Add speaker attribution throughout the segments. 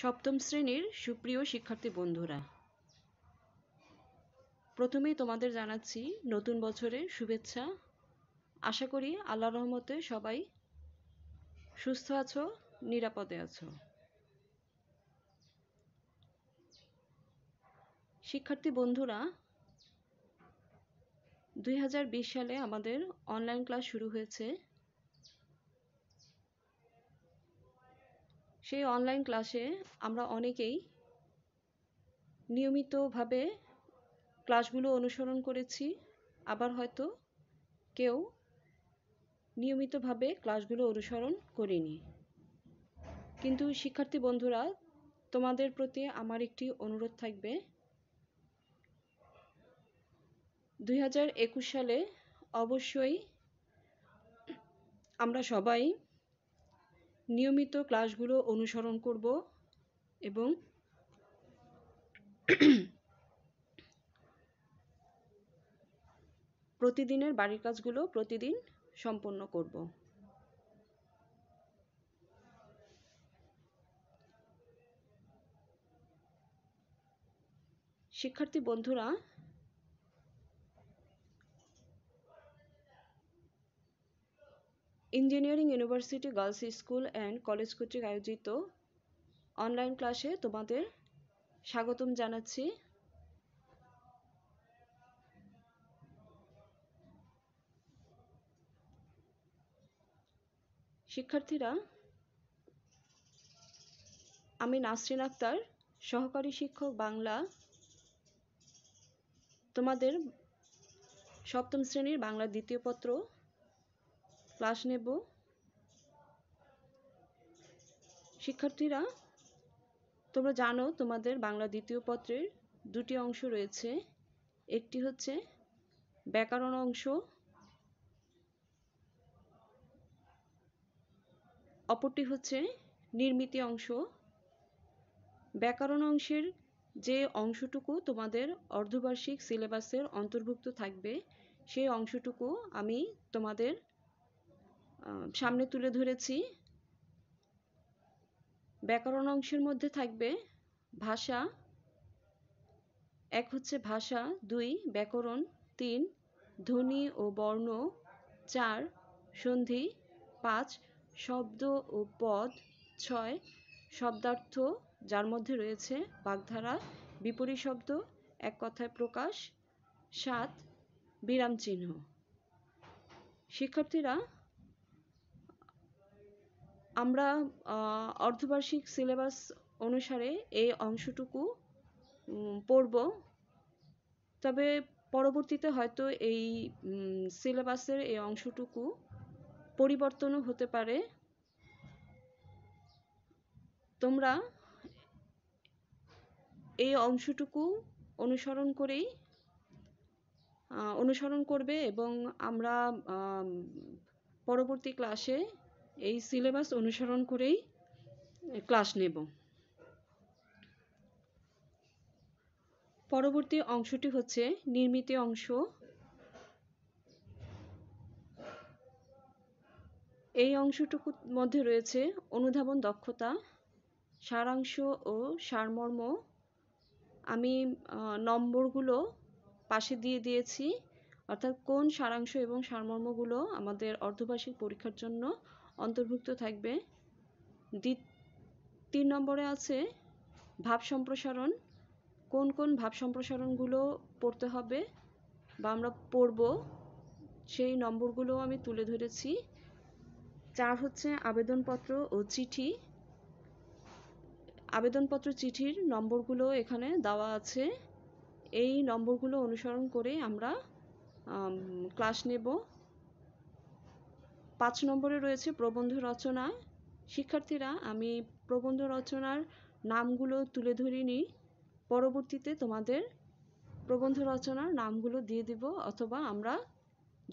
Speaker 1: সপ্তম শ্রেণীর সুপ্রিয় শিক্ষার্থী বন্ধুরা প্রথমেই তোমাদের জানাচ্ছি নতুন বছরের শুভেচ্ছা আশা করি আল্লাহ রহমতে সবাই সুস্থ আছো নিরাপদে আছো শিক্ষার্থী বন্ধুরা দুই সালে আমাদের অনলাইন ক্লাস শুরু হয়েছে সেই অনলাইন ক্লাসে আমরা অনেকেই নিয়মিতভাবে ক্লাসগুলো অনুসরণ করেছি আবার হয়তো কেউ নিয়মিতভাবে ক্লাসগুলো অনুসরণ করিনি কিন্তু শিক্ষার্থী বন্ধুরা তোমাদের প্রতি আমার একটি অনুরোধ থাকবে দুই সালে অবশ্যই আমরা সবাই নিয়মিত ক্লাসগুলো অনুসরণ করব এবং প্রতিদিনের বাড়ির কাজগুলো প্রতিদিন সম্পন্ন করব শিক্ষার্থী বন্ধুরা engineering university girls school and college কর্তৃক আয়োজিত অনলাইন ক্লাসে তোমাদের স্বাগতম জানাচ্ছি শিক্ষার্থীরা আমি নাসরিন আক্তার সহকারী শিক্ষক বাংলা তোমাদের সপ্তম শ্রেণীর বাংলা দ্বিতীয় পত্র ক্লাস নেব শিক্ষার্থীরা তোমরা জানো তোমাদের বাংলা দ্বিতীয় পত্রের দুটি অংশ রয়েছে একটি হচ্ছে ব্যাকরণ অংশ অপরটি হচ্ছে নির্মিতি অংশ ব্যাকরণ অংশের যে অংশটুকু তোমাদের অর্ধবার্ষিক সিলেবাসের অন্তর্ভুক্ত থাকবে সেই অংশটুকু আমি তোমাদের সামনে তুলে ধরেছি ব্যাকরণ অংশের মধ্যে থাকবে ভাষা এক হচ্ছে ভাষা দুই ব্যাকরণ তিন ধ্বনি ও বর্ণ চার সন্ধি পাঁচ শব্দ ও পদ ছয় শব্দার্থ যার মধ্যে রয়েছে বাগধারা বিপরীত শব্দ এক কথায় প্রকাশ সাত বিরাম চিহ্ন শিক্ষার্থীরা আমরা অর্ধবার্ষিক সিলেবাস অনুসারে এই অংশটুকু পড়ব তবে পরবর্তীতে হয়তো এই সিলেবাসের এই অংশটুকু পরিবর্তনও হতে পারে তোমরা এই অংশটুকু অনুসরণ করেই অনুসরণ করবে এবং আমরা পরবর্তী ক্লাসে এই সিলেবাস অনুসরণ করেই ক্লাস নেব পরবর্তী অংশটি হচ্ছে নির্মিত অংশ এই অংশটুকুর মধ্যে রয়েছে অনুধাবন দক্ষতা সারাংশ ও সারমর্ম আমি নম্বরগুলো পাশে দিয়ে দিয়েছি অর্থাৎ কোন সারাংশ এবং সারমর্মগুলো আমাদের অর্ধবার্ষিক পরীক্ষার জন্য অন্তর্ভুক্ত থাকবে তিন নম্বরে আছে ভাব সম্প্রসারণ কোন কোন ভাব সম্প্রসারণগুলো পড়তে হবে বা আমরা পড়ব সেই নম্বরগুলো আমি তুলে ধরেছি চার হচ্ছে আবেদনপত্র ও চিঠি আবেদনপত্র চিঠির নম্বরগুলো এখানে দেওয়া আছে এই নম্বরগুলো অনুসরণ করে আমরা ক্লাস নেব পাঁচ নম্বরে রয়েছে প্রবন্ধ রচনা শিক্ষার্থীরা আমি প্রবন্ধ রচনার নামগুলো তুলে ধরিনি পরবর্তীতে তোমাদের প্রবন্ধ রচনার নামগুলো দিয়ে দিব অথবা আমরা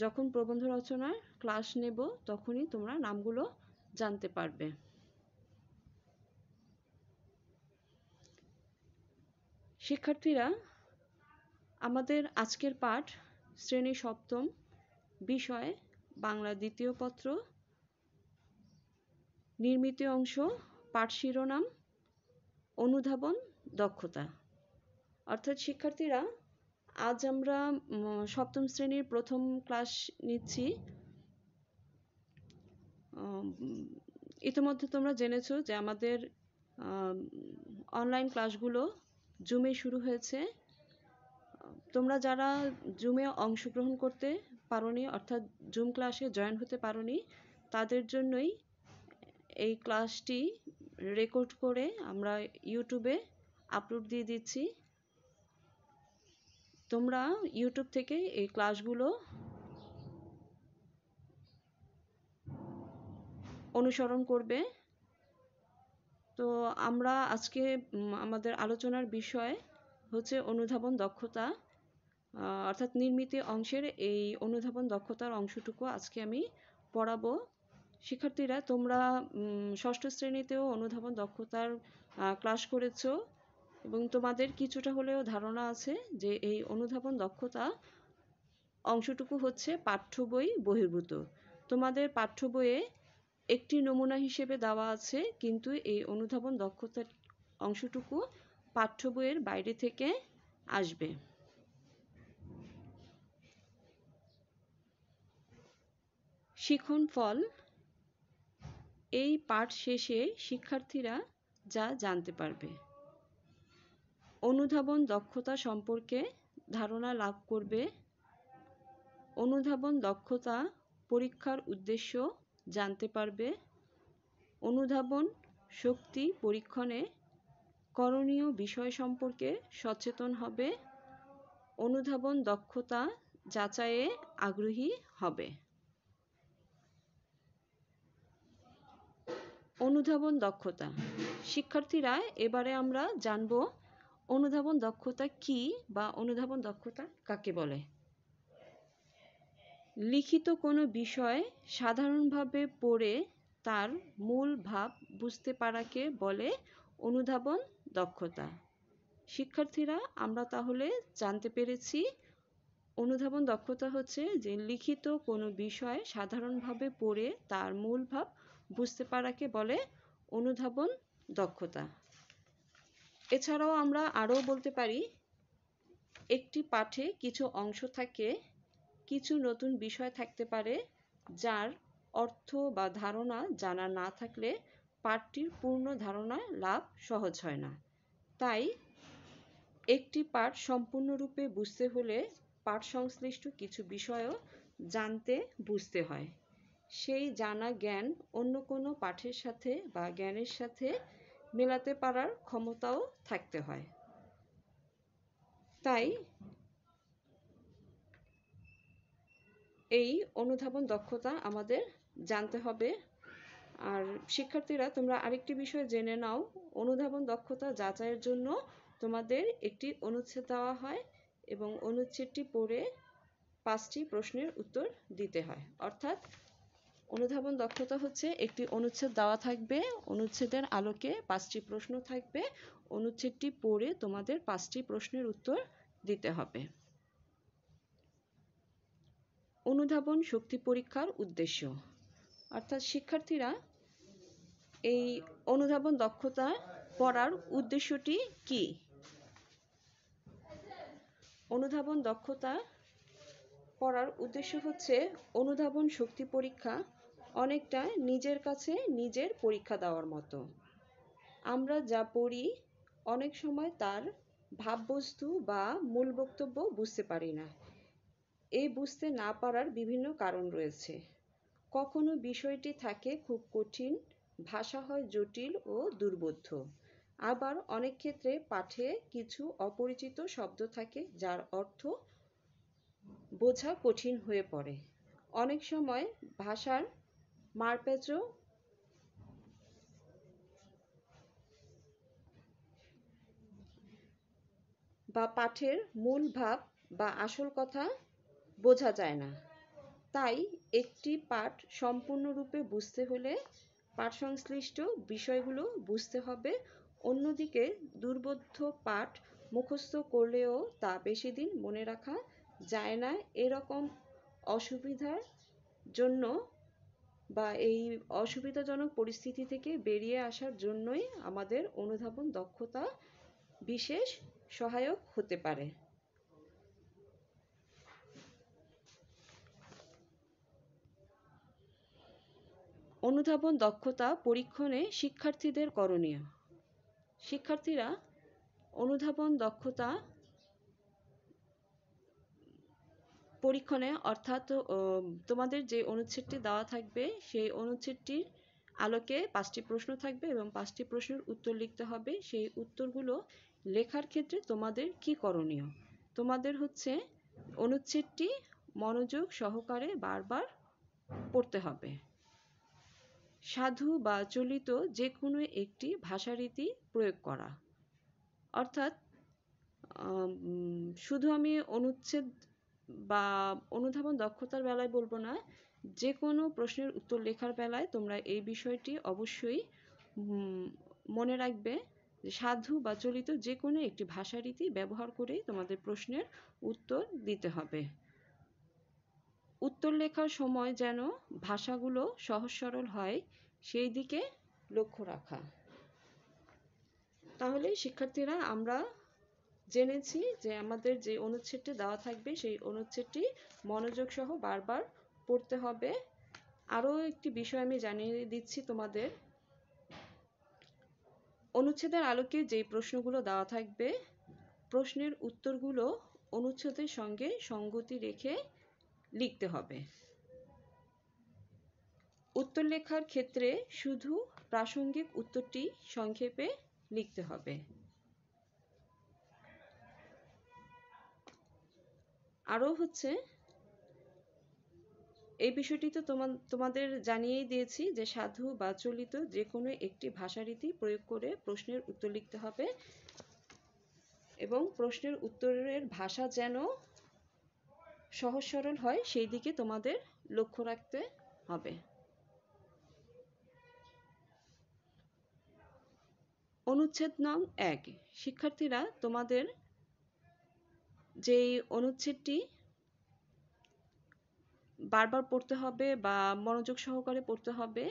Speaker 1: যখন প্রবন্ধ রচনার ক্লাস নেব তখনই তোমরা নামগুলো জানতে পারবে শিক্ষার্থীরা আমাদের আজকের পাঠ শ্রেণী সপ্তম বিষয় বাংলা দ্বিতীয় পত্র নির্মিত অংশ পাঠ শিরোনাম অনুধাবন দক্ষতা অর্থাৎ শিক্ষার্থীরা আজ আমরা সপ্তম শ্রেণীর প্রথম ক্লাস নিচ্ছি ইতিমধ্যে তোমরা জেনেছো যে আমাদের অনলাইন ক্লাসগুলো জুমে শুরু হয়েছে তোমরা যারা জুমে অংশগ্রহণ করতে পারোনি অর্থাৎ জুম ক্লাসে জয়েন হতে পারোনি তাদের জন্যই এই ক্লাসটি রেকর্ড করে আমরা ইউটিউবে আপলোড দিয়ে দিচ্ছি তোমরা ইউটিউব থেকে এই ক্লাসগুলো অনুসরণ করবে তো আমরা আজকে আমাদের আলোচনার বিষয় হচ্ছে অনুধাবন দক্ষতা অর্থাৎ নির্মিতি অংশের এই অনুধাবন দক্ষতার অংশটুকু আজকে আমি পড়াবো শিক্ষার্থীরা তোমরা ষষ্ঠ শ্রেণীতেও অনুধাবন দক্ষতার ক্লাস করেছো এবং তোমাদের কিছুটা হলেও ধারণা আছে যে এই অনুধাবন দক্ষতা অংশটুকু হচ্ছে পাঠ্য বই বহির্ভূত তোমাদের পাঠ্য বইয়ে একটি নমুনা হিসেবে দেওয়া আছে কিন্তু এই অনুধাবন দক্ষতার অংশটুকু পাঠ্য বইয়ের বাইরে থেকে আসবে শিখন ফল এই পাঠ শেষে শিক্ষার্থীরা যা জানতে পারবে অনুধাবন দক্ষতা সম্পর্কে ধারণা লাভ করবে অনুধাবন দক্ষতা পরীক্ষার উদ্দেশ্য জানতে পারবে অনুধাবন শক্তি পরীক্ষণে করণীয় বিষয় সম্পর্কে সচেতন হবে অনুধাবন দক্ষতা যাচাইয়ে আগ্রহী হবে অনুধাবন দক্ষতা শিক্ষার্থীরা এবারে আমরা জানব অনুধাবন দক্ষতা কি বা অনুধাবন দক্ষতা কাকে বলে লিখিত কোনো বিষয় সাধারণভাবে পড়ে তার মূল ভাব বুঝতে পারাকে বলে অনুধাবন দক্ষতা শিক্ষার্থীরা আমরা তাহলে জানতে পেরেছি অনুধাবন দক্ষতা হচ্ছে যে লিখিত কোনো বিষয় সাধারণভাবে পড়ে তার মূল ভাব বুঝতে পারাকে বলে অনুধাবন দক্ষতা এছাড়াও আমরা আরও বলতে পারি একটি পাঠে কিছু অংশ থাকে কিছু নতুন বিষয় থাকতে পারে যার অর্থ বা ধারণা জানা না থাকলে পাঠটির পূর্ণ ধারণা লাভ সহজ হয় না তাই একটি পাঠ সম্পূর্ণরূপে বুঝতে হলে পাঠ সংশ্লিষ্ট কিছু বিষয়ও জানতে বুঝতে হয় সেই জানা জ্ঞান অন্য কোনো পাঠের সাথে বা জ্ঞানের সাথে মেলাতে পারার ক্ষমতাও থাকতে হয় তাই এই অনুধাবন দক্ষতা আমাদের জানতে হবে আর শিক্ষার্থীরা তোমরা আরেকটি বিষয় জেনে নাও অনুধাবন দক্ষতা যাচাইয়ের জন্য তোমাদের একটি অনুচ্ছেদ দেওয়া হয় এবং অনুচ্ছেদটি পড়ে পাঁচটি প্রশ্নের উত্তর দিতে হয় অর্থাৎ অনুধাবন দক্ষতা হচ্ছে একটি অনুচ্ছেদ দেওয়া থাকবে অনুচ্ছেদের আলোকে পাঁচটি প্রশ্ন থাকবে অনুচ্ছেদটি পড়ে তোমাদের পাঁচটি প্রশ্নের উত্তর দিতে হবে অনুধাবন শক্তি পরীক্ষার উদ্দেশ্য অর্থাৎ শিক্ষার্থীরা এই অনুধাবন দক্ষতা পড়ার উদ্দেশ্যটি কি অনুধাবন দক্ষতা পড়ার উদ্দেশ্য হচ্ছে অনুধাবন শক্তি পরীক্ষা অনেকটা নিজের কাছে নিজের পরীক্ষা দেওয়ার মতো আমরা যা পড়ি অনেক সময় তার ভাববস্তু বা মূল বক্তব্য বুঝতে পারি না এই বুঝতে না পারার বিভিন্ন কারণ রয়েছে কখনো বিষয়টি থাকে খুব কঠিন ভাষা হয় জটিল ও দুর্বোধ্য আবার অনেক ক্ষেত্রে পাঠে কিছু অপরিচিত শব্দ থাকে যার অর্থ বোঝা কঠিন হয়ে পড়ে অনেক সময় ভাষার marpeggio বা পাঠের মূল ভাব বা আসল কথা বোঝা যায় না তাই একটি পাঠ সম্পূর্ণরূপে বুঝতে হলে পাঠ সংশ্লিষ্ট বিষয়গুলো বুঝতে হবে অন্যদিকে দুর্বোধ্য পাঠ মুখস্থ করলেও তা বেশি দিন মনে রাখা যায় না এরকম অসুবিধার জন্য বা এই অসুবিধাজনক পরিস্থিতি থেকে বেরিয়ে আসার জন্যই আমাদের অনুধাবন দক্ষতা বিশেষ সহায়ক হতে পারে অনুধাবন দক্ষতা পরীক্ষণে শিক্ষার্থীদের করণীয় শিক্ষার্থীরা অনুধাবন দক্ষতা পরীক্ষণে অর্থাৎ তোমাদের যে অনুচ্ছেদটি দেওয়া থাকবে সেই অনুচ্ছেদটির আলোকে পাঁচটি প্রশ্ন থাকবে এবং পাঁচটি প্রশ্নের উত্তর লিখতে হবে সেই উত্তরগুলো লেখার ক্ষেত্রে তোমাদের কি করণীয় তোমাদের হচ্ছে অনুচ্ছেদটি মনোযোগ সহকারে বারবার পড়তে হবে সাধু বা চলিত যে কোনো একটি ভাষারীতি প্রয়োগ করা অর্থাৎ শুধু আমি অনুচ্ছেদ বা অনুধাবন দক্ষতার বেলায় বলবো না যে কোনো প্রশ্নের উত্তর লেখার বেলায় তোমরা এই বিষয়টি অবশ্যই মনে রাখবে সাধু বা চলিত যে কোনো একটি ভাষারীতি ব্যবহার করেই তোমাদের প্রশ্নের উত্তর দিতে হবে উত্তর লেখার সময় যেন ভাষাগুলো সহজ সরল হয় সেই দিকে লক্ষ্য রাখা তাহলে শিক্ষার্থীরা আমরা জেনেছি যে আমাদের যে অনুচ্ছেদটি দেওয়া থাকবে সেই অনুচ্ছেদটি মনোযোগ সহ বারবার পড়তে হবে আরও একটি বিষয় আমি জানিয়ে দিচ্ছি তোমাদের অনুচ্ছেদের আলোকে যে প্রশ্নগুলো দেওয়া থাকবে প্রশ্নের উত্তরগুলো অনুচ্ছেদের সঙ্গে সঙ্গতি রেখে লিখতে হবে উত্তর লেখার ক্ষেত্রে শুধু প্রাসঙ্গিক উত্তরটি সংক্ষেপে লিখতে হবে আরও হচ্ছে এই বিষয়টি তো তোমাদের জানিয়েই দিয়েছি যে সাধু বা চলিত যে কোনো একটি ভাষারীতি প্রয়োগ করে প্রশ্নের উত্তর লিখতে হবে এবং প্রশ্নের উত্তরের ভাষা যেন সহজ সরল হয় সেই দিকে তোমাদের লক্ষ্য রাখতে হবে অনুচ্ছেদ নং এক শিক্ষার্থীরা তোমাদের যেই অনুচ্ছেদটি বারবার পড়তে হবে বা মনোযোগ সহকারে পড়তে হবে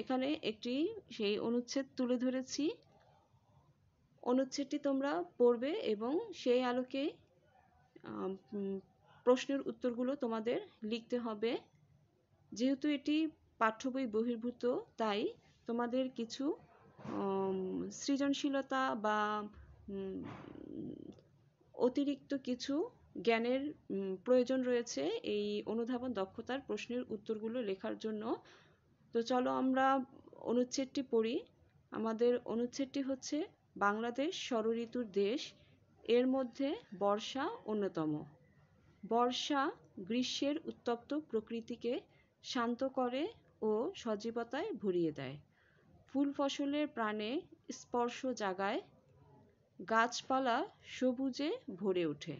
Speaker 1: এখানে একটি সেই অনুচ্ছেদ তুলে ধরেছি অনুচ্ছেদটি তোমরা পড়বে এবং সেই আলোকে প্রশ্নের উত্তরগুলো তোমাদের লিখতে হবে যেহেতু এটি পাঠ্য বই বহির্ভূত তাই তোমাদের কিছু সৃজনশীলতা বা অতিরিক্ত কিছু জ্ঞানের প্রয়োজন রয়েছে এই অনুধাবন দক্ষতার প্রশ্নের উত্তরগুলো লেখার জন্য তো চলো আমরা অনুচ্ছেদটি পড়ি আমাদের অনুচ্ছেদটি হচ্ছে বাংলাদেশ ষড়ঋতুর দেশ এর মধ্যে বর্ষা অন্যতম বর্ষা গ্রীষ্মের উত্তপ্ত প্রকৃতিকে শান্ত করে ও সজীবতায় ভরিয়ে দেয় ফুল ফসলের প্রাণে স্পর্শ জাগায় গাছপালা সবুজে ভরে ওঠে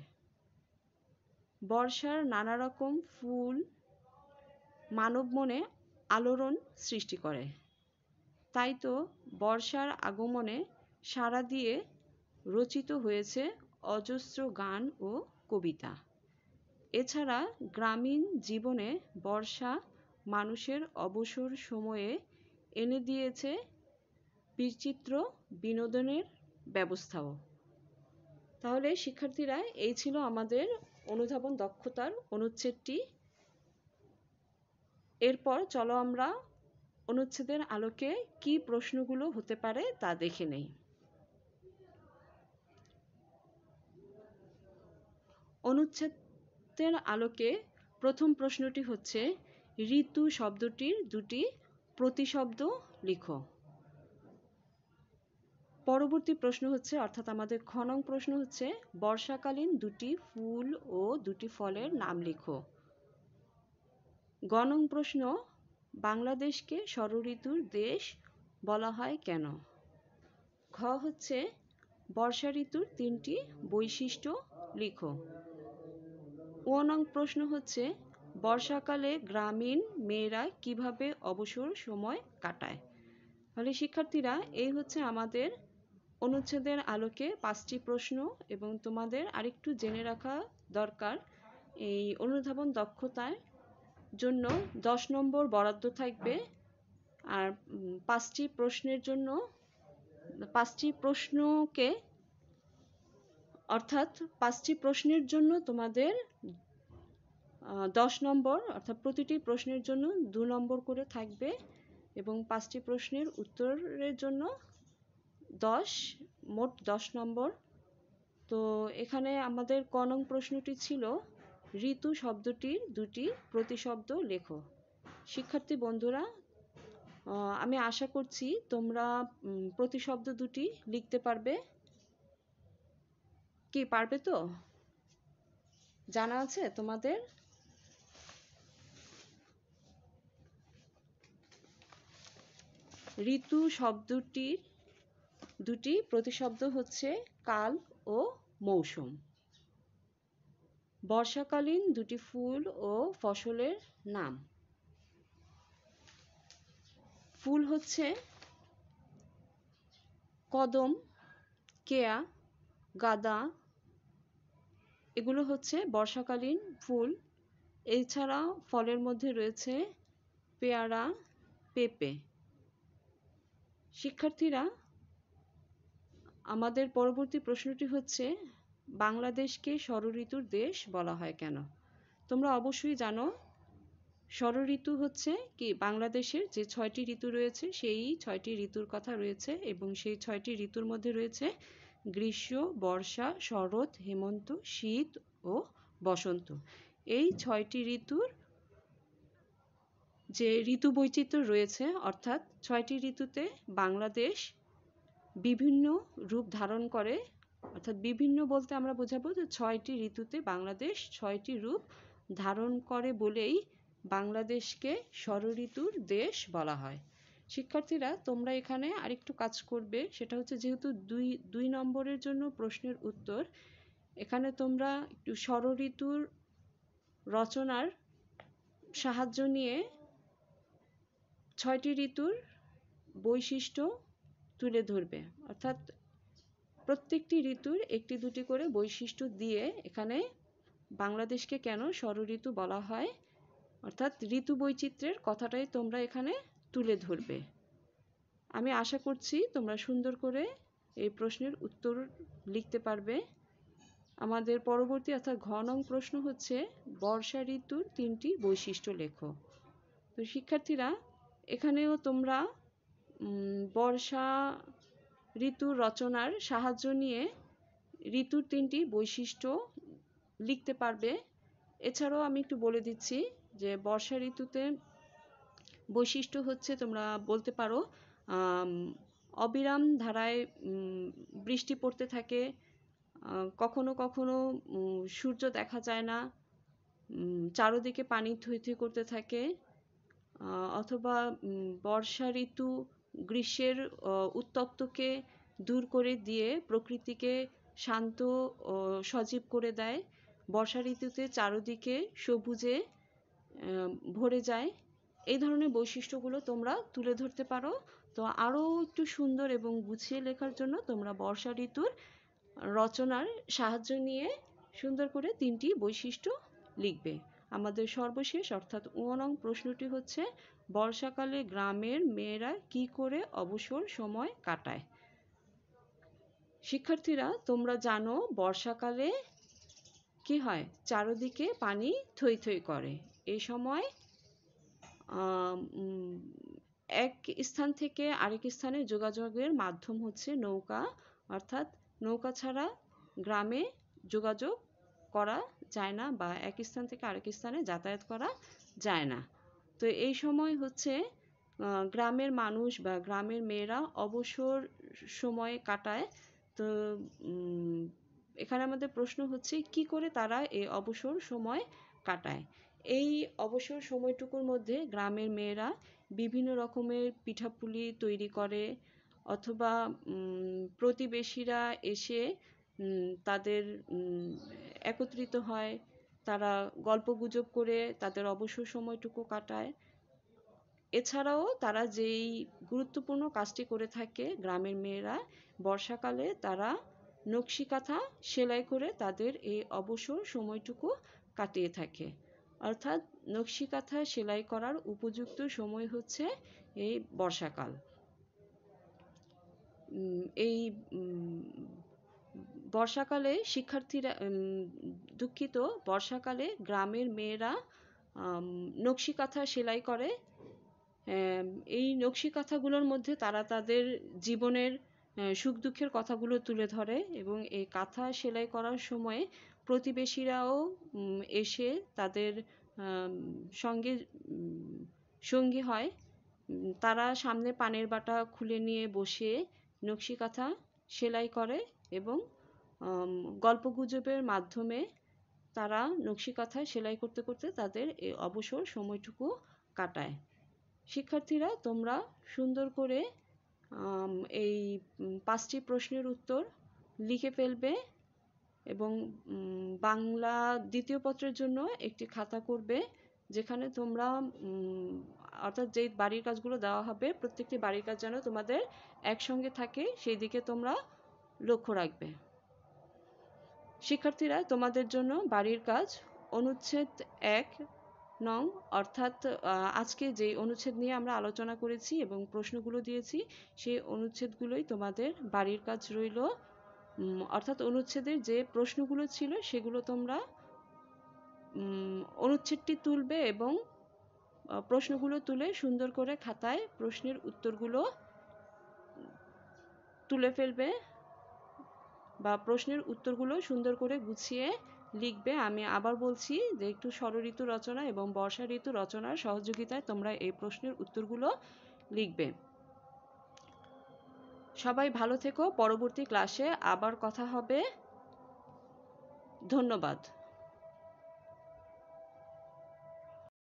Speaker 1: বর্ষার নানা রকম ফুল মানব মনে আলোড়ন সৃষ্টি করে তাই তো বর্ষার আগমনে সাড়া দিয়ে রচিত হয়েছে অজস্র গান ও কবিতা এছাড়া গ্রামীণ জীবনে বর্ষা মানুষের অবসর সময়ে এনে দিয়েছে বিচিত্র বিনোদনের ব্যবস্থাও তাহলে শিক্ষার্থীরা এই ছিল আমাদের অনুধাবন দক্ষতার অনুচ্ছেদটি এরপর চলো আমরা অনুচ্ছেদের আলোকে কি প্রশ্নগুলো হতে পারে তা দেখে নেই অনুচ্ছেদের আলোকে প্রথম প্রশ্নটি হচ্ছে ঋতু শব্দটির দুটি প্রতিশব্দ লিখো পরবর্তী প্রশ্ন হচ্ছে অর্থাৎ আমাদের খনং প্রশ্ন হচ্ছে বর্ষাকালীন দুটি ফুল ও দুটি ফলের নাম লেখো গণং প্রশ্ন বাংলাদেশকে ষড়ঋতুর দেশ বলা হয় কেন ঘ হচ্ছে বর্ষা ঋতুর তিনটি বৈশিষ্ট্য লিখো ও নং প্রশ্ন হচ্ছে বর্ষাকালে গ্রামীণ মেয়েরা কিভাবে অবসর সময় কাটায় তাহলে শিক্ষার্থীরা এই হচ্ছে আমাদের অনুচ্ছেদের আলোকে পাঁচটি প্রশ্ন এবং তোমাদের আরেকটু জেনে রাখা দরকার এই অনুধাবন দক্ষতার জন্য দশ নম্বর বরাদ্দ থাকবে আর পাঁচটি প্রশ্নের জন্য পাঁচটি প্রশ্নকে অর্থাৎ পাঁচটি প্রশ্নের জন্য তোমাদের দশ নম্বর অর্থাৎ প্রতিটি প্রশ্নের জন্য দু নম্বর করে থাকবে এবং পাঁচটি প্রশ্নের উত্তরের জন্য দশ মোট দশ নম্বর তো এখানে আমাদের কনং প্রশ্নটি ছিল ঋতু শব্দটির দুটি প্রতিশব্দ লেখো শিক্ষার্থী বন্ধুরা আমি আশা করছি তোমরা প্রতিশব্দ দুটি লিখতে পারবে কি পারবে তো জানা আছে তোমাদের ঋতু শব্দটির দুটি প্রতিশব্দ হচ্ছে কাল ও মৌসুম বর্ষাকালীন দুটি ফুল ও ফসলের নাম ফুল হচ্ছে কদম কেয়া গাদা এগুলো হচ্ছে বর্ষাকালীন ফুল এছাড়াও ফলের মধ্যে রয়েছে পেয়ারা পেঁপে শিক্ষার্থীরা আমাদের পরবর্তী প্রশ্নটি হচ্ছে বাংলাদেশকে ষড়ঋতুর দেশ বলা হয় কেন তোমরা অবশ্যই জানো ঋতু হচ্ছে কি বাংলাদেশের যে ছয়টি ঋতু রয়েছে সেই ছয়টি ঋতুর কথা রয়েছে এবং সেই ছয়টি ঋতুর মধ্যে রয়েছে গ্রীষ্ম বর্ষা শরৎ হেমন্ত শীত ও বসন্ত এই ছয়টি ঋতুর যে ঋতু বৈচিত্র্য রয়েছে অর্থাৎ ছয়টি ঋতুতে বাংলাদেশ বিভিন্ন রূপ ধারণ করে অর্থাৎ বিভিন্ন বলতে আমরা বোঝাবো যে ছয়টি ঋতুতে বাংলাদেশ ছয়টি রূপ ধারণ করে বলেই বাংলাদেশকে ষড়ঋতুর দেশ বলা হয় শিক্ষার্থীরা তোমরা এখানে আরেকটু কাজ করবে সেটা হচ্ছে যেহেতু দুই দুই নম্বরের জন্য প্রশ্নের উত্তর এখানে তোমরা একটু ষড়ঋতুর রচনার সাহায্য নিয়ে ছয়টি ঋতুর বৈশিষ্ট্য তুলে ধরবে অর্থাৎ প্রত্যেকটি ঋতুর একটি দুটি করে বৈশিষ্ট্য দিয়ে এখানে বাংলাদেশকে কেন ষড়ঋতু বলা হয় অর্থাৎ ঋতু বৈচিত্র্যের কথাটাই তোমরা এখানে তুলে ধরবে আমি আশা করছি তোমরা সুন্দর করে এই প্রশ্নের উত্তর লিখতে পারবে আমাদের পরবর্তী অর্থাৎ ঘনং প্রশ্ন হচ্ছে বর্ষা ঋতুর তিনটি বৈশিষ্ট্য লেখো তো শিক্ষার্থীরা এখানেও তোমরা বর্ষা ঋতু রচনার সাহায্য নিয়ে ঋতুর তিনটি বৈশিষ্ট্য লিখতে পারবে এছাড়াও আমি একটু বলে দিচ্ছি যে বর্ষা ঋতুতে বৈশিষ্ট্য হচ্ছে তোমরা বলতে পারো অবিরাম ধারায় বৃষ্টি পড়তে থাকে কখনো কখনো সূর্য দেখা যায় না চারদিকে পানি থই থই করতে থাকে অথবা বর্ষা ঋতু গ্রীষ্মের উত্তপ্তকে দূর করে দিয়ে প্রকৃতিকে শান্ত ও সজীব করে দেয় বর্ষা ঋতুতে চারদিকে সবুজে ভরে যায় এই ধরনের বৈশিষ্ট্যগুলো তোমরা তুলে ধরতে পারো তো আরও একটু সুন্দর এবং গুছিয়ে লেখার জন্য তোমরা বর্ষা ঋতুর রচনার সাহায্য নিয়ে সুন্দর করে তিনটি বৈশিষ্ট্য লিখবে আমাদের সর্বশেষ অর্থাৎ ও প্রশ্নটি হচ্ছে বর্ষাকালে গ্রামের মেয়েরা কি করে অবসর সময় কাটায় শিক্ষার্থীরা তোমরা জানো বর্ষাকালে কি হয় চারদিকে পানি থই থই করে এই সময় এক স্থান থেকে আরেক স্থানে যোগাযোগের মাধ্যম হচ্ছে নৌকা অর্থাৎ নৌকা ছাড়া গ্রামে যোগাযোগ করা যায় না বা এক স্থান থেকে আরেক স্থানে যাতায়াত করা যায় না তো এই সময় হচ্ছে গ্রামের মানুষ বা গ্রামের মেয়েরা অবসর সময় কাটায় তো এখানে আমাদের প্রশ্ন হচ্ছে কি করে তারা এই অবসর সময় কাটায় এই অবসর সময়টুকুর মধ্যে গ্রামের মেয়েরা বিভিন্ন রকমের পিঠাপুলি তৈরি করে অথবা প্রতিবেশীরা এসে তাদের একত্রিত হয় তারা গল্প গুজব করে তাদের অবসর সময়টুকু কাটায় এছাড়াও তারা যেই গুরুত্বপূর্ণ কাজটি করে থাকে গ্রামের মেয়েরা বর্ষাকালে তারা নকশি কাঁথা সেলাই করে তাদের এই অবসর সময়টুকু কাটিয়ে থাকে অর্থাৎ নকশি কাঁথা সেলাই করার উপযুক্ত সময় হচ্ছে এই বর্ষাকাল এই বর্ষাকালে শিক্ষার্থীরা দুঃখিত বর্ষাকালে গ্রামের মেয়েরা নকশি কাঁথা সেলাই করে এই নকশি কাঁথাগুলোর মধ্যে তারা তাদের জীবনের সুখ দুঃখের কথাগুলো তুলে ধরে এবং এই কাঁথা সেলাই করার সময়ে প্রতিবেশীরাও এসে তাদের সঙ্গে সঙ্গী হয় তারা সামনে পানের বাটা খুলে নিয়ে বসে নকশি কাঁথা সেলাই করে এবং গল্পগুজবের মাধ্যমে তারা নকশি কাঁথায় সেলাই করতে করতে তাদের এই অবসর সময়টুকু কাটায় শিক্ষার্থীরা তোমরা সুন্দর করে এই পাঁচটি প্রশ্নের উত্তর লিখে ফেলবে এবং বাংলা দ্বিতীয় পত্রের জন্য একটি খাতা করবে যেখানে তোমরা অর্থাৎ যেই বাড়ির কাজগুলো দেওয়া হবে প্রত্যেকটি বাড়ির কাজ যেন তোমাদের একসঙ্গে থাকে সেই দিকে তোমরা লক্ষ্য রাখবে শিক্ষার্থীরা তোমাদের জন্য বাড়ির কাজ অনুচ্ছেদ এক নং অর্থাৎ আজকে যে অনুচ্ছেদ নিয়ে আমরা আলোচনা করেছি এবং প্রশ্নগুলো দিয়েছি সেই অনুচ্ছেদগুলোই তোমাদের বাড়ির কাজ রইল অর্থাৎ অনুচ্ছেদের যে প্রশ্নগুলো ছিল সেগুলো তোমরা অনুচ্ছেদটি তুলবে এবং প্রশ্নগুলো তুলে সুন্দর করে খাতায় প্রশ্নের উত্তরগুলো তুলে ফেলবে বা প্রশ্নের উত্তরগুলো সুন্দর করে গুছিয়ে লিখবে আমি আবার বলছি যে একটু ঋতু রচনা এবং বর্ষা ঋতু রচনার সহযোগিতায় তোমরা এই প্রশ্নের উত্তরগুলো লিখবে সবাই ভালো থেকো পরবর্তী ক্লাসে আবার কথা হবে ধন্যবাদ